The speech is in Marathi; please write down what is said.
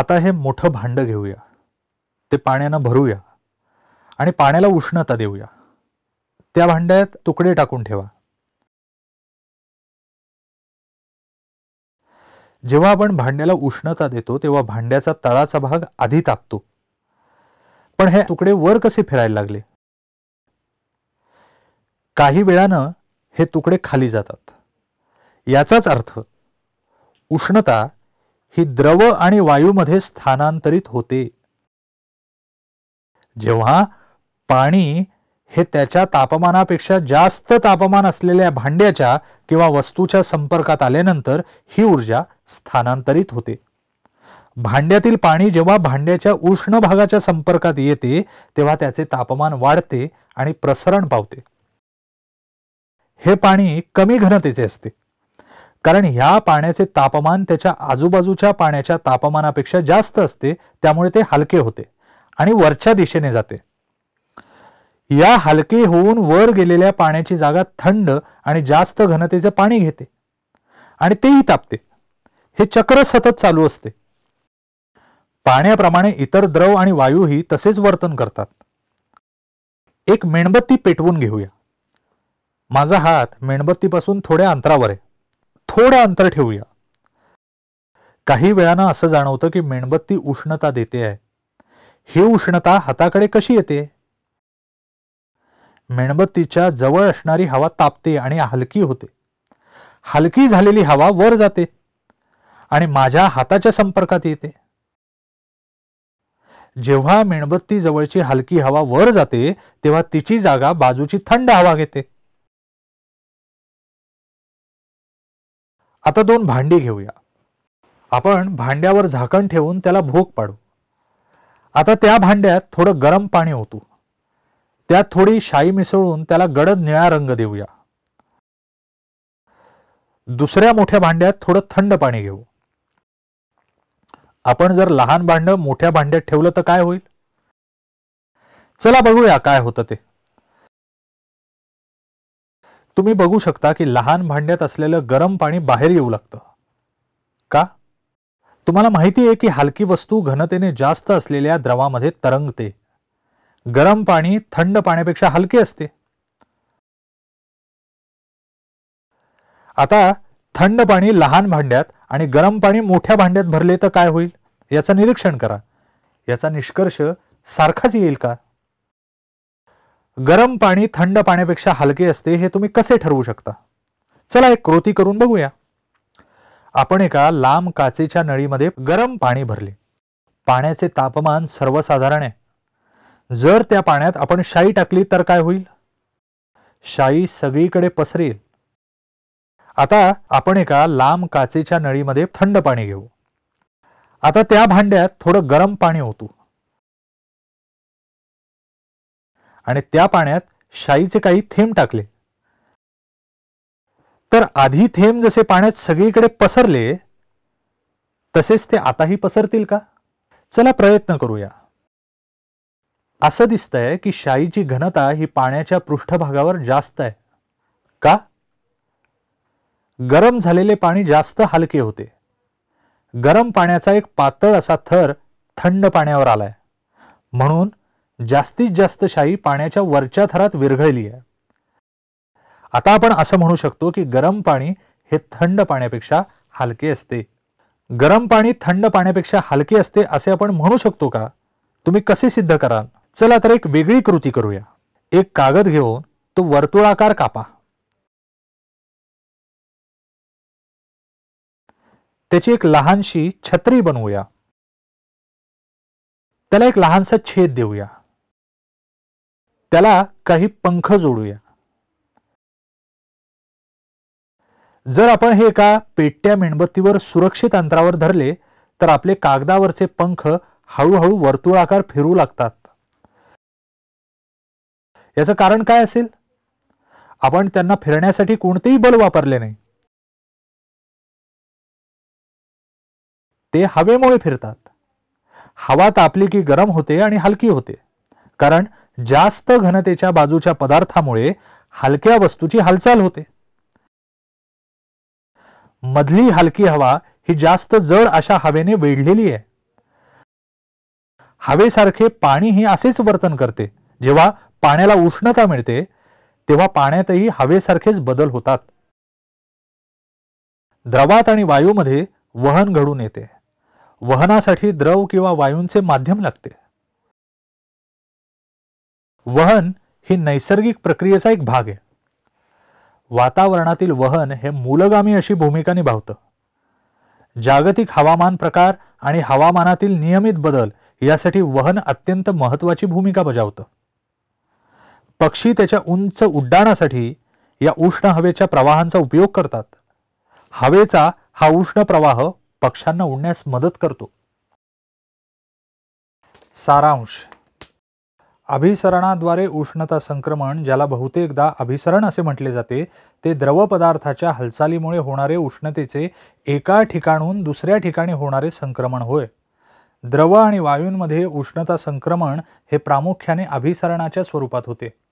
आता हे मोठं भांडं घेऊया ते पाण्यानं भरूया आणि पाण्याला उष्णता देऊया त्या भांड्यात तुकडे टाकून ठेवा जेव्हा आपण भांड्याला उष्णता देतो तेव्हा भांड्याचा तळाचा भाग आधी तापतो पण हे तुकडे वर कसे फिरायला लागले काही वेळानं हे तुकडे खाली जातात याचाच अर्थ उष्णता ही द्रव आणि वायूमध्ये स्थानांतरित होते जेव्हा पाणी हे त्याच्या तापमानापेक्षा जास्त तापमान असलेल्या भांड्याच्या किंवा वस्तूच्या संपर्कात आल्यानंतर ही ऊर्जा स्थानांतरित होते भांड्यातील पाणी जेव्हा भांड्याच्या उष्ण भागाच्या संपर्कात येते तेव्हा त्याचे तापमान वाढते आणि प्रसरण पावते हे पाणी कमी घनतेचे असते कारण ह्या पाण्याचे तापमान त्याच्या आजूबाजूच्या पाण्याच्या तापमानापेक्षा जास्त असते त्यामुळे ते हलके होते आणि वरच्या दिशेने जाते या हलके होऊन वर गेलेल्या पाण्याची जागा थंड आणि जास्त घनतेचे पाणी घेते आणि तेही तापते हे चक्र सतत चालू असते पाण्याप्रमाणे इतर द्रव आणि वायूही तसेच वर्तन करतात एक मेणबत्ती पेटवून घेऊया माझा हात मेणबत्तीपासून थोड्या अंतरावर आहे थोडं अंतर ठेवूया काही वेळानं असं जाणवतं की मेणबत्ती उष्णता देते आहे ही उष्णता हाताकडे कशी येते मेणबत्तीच्या जवळ असणारी हवा तापते आणि हलकी होते हलकी झालेली हवा वर जाते आणि माझ्या हाताच्या संपर्कात येते जेव्हा मेणबत्ती जवळची हलकी हवा वर जाते तेव्हा तिची जागा बाजूची थंड हवा घेते आता दोन भांडी घेऊया आपण भांड्यावर झाकण ठेवून त्याला भोग पाडू आता त्या भांड्यात थोडं गरम पाणी होतो त्यात थोडी शाई मिसळून त्याला गडद निळा रंग देऊया दुसऱ्या मोठ्या भांड्यात थोडं थंड पाणी घेऊ आपण जर लहान भांड मोठ्या भांड्यात ठेवलं तर काय होईल चला बघूया काय होतं ते तुम्ही बघू शकता की लहान भांड्यात असलेलं गरम पाणी बाहेर येऊ लागतं का तुम्हाला माहिती आहे की हलकी वस्तू घनतेने जास्त असलेल्या द्रवामध्ये तरंगते गरम पाणी थंड पाण्यापेक्षा हलके असते आता थंड पाणी लहान भांड्यात आणि गरम पाणी मोठ्या भांड्यात भरले तर काय होईल याचं निरीक्षण करा याचा निष्कर्ष सारखाच येईल का गरम पाणी थंड पाण्यापेक्षा हलके असते हे तुम्ही कसे ठरवू शकता चला एक कृती करून बघूया आपण एका लांब काचेच्या नळीमध्ये गरम पाणी भरले पाण्याचे तापमान सर्वसाधारण आहे जर त्या पाण्यात आपण शाई टाकली तर काय होईल शाई सगळीकडे पसरेल आता आपण एका लांब काचेच्या नळीमध्ये थंड पाणी घेऊ आता त्या भांड्यात थोडं गरम पाणी होतो आणि त्या पाण्यात शाईचे काही थेंब टाकले तर आधी थेंब जसे पाण्यात सगळीकडे पसरले तसेच ते आताही पसरतील का चला प्रयत्न करूया असं दिसतंय की शाईची घनता ही पाण्याच्या पृष्ठभागावर जास्त आहे का गरम झालेले पाणी जास्त हलके होते गरम पाण्याचा एक पातळ असा थर थंड पाण्यावर आलाय म्हणून जास्तीत जास्त शाई पाण्याच्या वरच्या थरात विरघळली आहे आता आपण असं म्हणू शकतो की गरम पाणी हे थंड पाण्यापेक्षा हलके असते गरम पाणी थंड पाण्यापेक्षा हलके असते असे आपण म्हणू शकतो का तुम्ही कसे सिद्ध कराल चला तर एक वेगळी कृती करूया एक कागद घेऊन तो वर्तुळाकार कापा त्याची एक लहानशी छत्री बनवूया त्याला एक लहानसा छेद देऊया त्याला काही पंख जोडूया जर आपण हे एका पेट्या मेणबत्तीवर सुरक्षित अंतरावर धरले तर आपले कागदावरचे पंख हळूहळू वर्तुळाकार फिरू लागतात याचं कारण काय असेल आपण त्यांना फिरण्यासाठी कोणतेही बल वापरले नाही ते हवेमुळे फिरतात हवा तापली की गरम होते आणि हलकी होते कारण जास्त घनतेच्या बाजूच्या पदार्थामुळे हलक्या वस्तूची हालचाल होते मधली हलकी हवा ही जास्त जड अशा हवेने वेढलेली आहे हवेसारखे पाणी ही असेच वर्तन करते जेव्हा पाण्याला उष्णता मिळते तेव्हा पाण्यातही हवेसारखेच बदल होतात द्रवात आणि वायूमध्ये वहन घडून येते वहनासाठी द्रव किंवा वायूंचे माध्यम लागते वहन ही नैसर्गिक प्रक्रियेचा एक भाग आहे वातावरणातील वहन हे मूलगामी अशी भूमिका निभावतं जागतिक हवामान प्रकार आणि हवामानातील नियमित बदल यासाठी वहन अत्यंत महत्वाची भूमिका बजावतं पक्षी त्याच्या उंच उड्डाणासाठी या उष्ण हवेच्या प्रवाहांचा उपयोग करतात हवेचा हा उष्ण प्रवाह पक्ष्यांना उडण्यास मदत करतो सारांश अभिसरणाद्वारे उष्णता संक्रमण ज्याला बहुतेकदा अभिसरण असे म्हटले जाते ते द्रव पदार्थाच्या हालचालीमुळे होणारे उष्णतेचे एका ठिकाणून दुसऱ्या ठिकाणी होणारे संक्रमण होय द्रव आणि वायूंमध्ये उष्णता संक्रमण हे प्रामुख्याने अभिसरणाच्या स्वरूपात होते